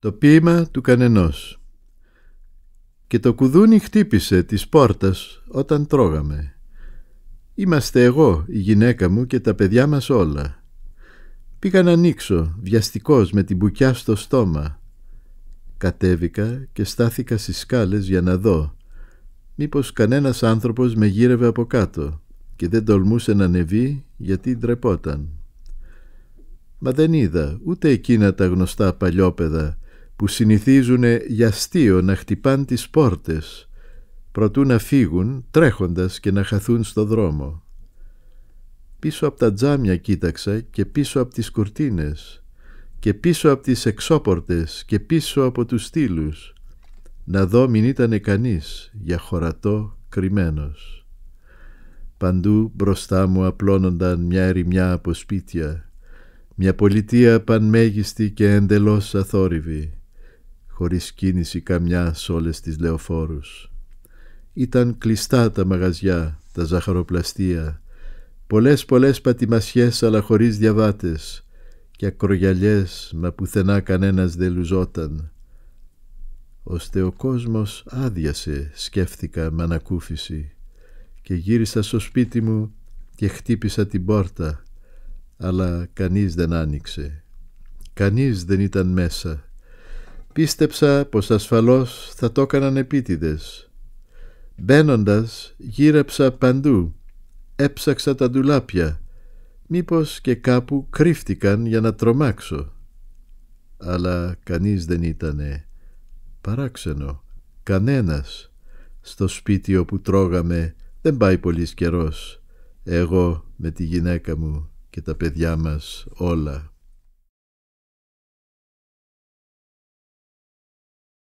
Το ποίημα του κανενός Και το κουδούνι χτύπησε της πόρτας όταν τρώγαμε. Είμαστε εγώ, η γυναίκα μου και τα παιδιά μας όλα. Πήγα να ανοίξω, βιαστικός με την μπουκιά στο στόμα. Κατέβηκα και στάθηκα στις σκάλες για να δω. Μήπως κανένας άνθρωπος με γύρευε από κάτω και δεν τολμούσε να ανεβεί γιατί ντρεπόταν. Μα δεν είδα ούτε εκείνα τα γνωστά παλιόπαιδα που συνηθίζουν για αστείο να χτυπάν τις πόρτες προτού να φύγουν τρέχοντας και να χαθούν στο δρόμο. Πίσω από τα τζάμια κοίταξα και πίσω από τις κουρτίνες και πίσω από τις εξώπορτες και πίσω από τους στήλους, να δω μην ήταν κανείς για χωρατό κρυμμένος. Παντού μπροστά μου απλώνονταν μια ερημιά από σπίτια, μια πολιτεία πανμέγιστη και εντελώς αθόρυβη χωρίς κίνηση καμιά σ' όλες τις λεωφόρους. Ήταν κλειστά τα μαγαζιά, τα ζαχαροπλαστεία, πολλές πολλές πατημασιές αλλά χωρίς διαβάτες και ακρογιαλιές μα πουθενά κανένας δεν λουζόταν. Ώστε ο κόσμος άδειασε, σκέφτηκα με ανακούφιση και γύρισα στο σπίτι μου και χτύπησα την πόρτα αλλά κανείς δεν άνοιξε. Κανείς δεν ήταν μέσα πίστεψα πως ασφαλώς θα το έκαναν επίτηδες. Μπαίνοντας γύρεψα παντού, έψαξα τα ντουλάπια, μήπως και κάπου κρύφτηκαν για να τρομάξω. Αλλά κανείς δεν ήτανε. Παράξενο, κανένας. Στο σπίτι όπου τρώγαμε δεν πάει πολύς καιρός. Εγώ με τη γυναίκα μου και τα παιδιά μας όλα.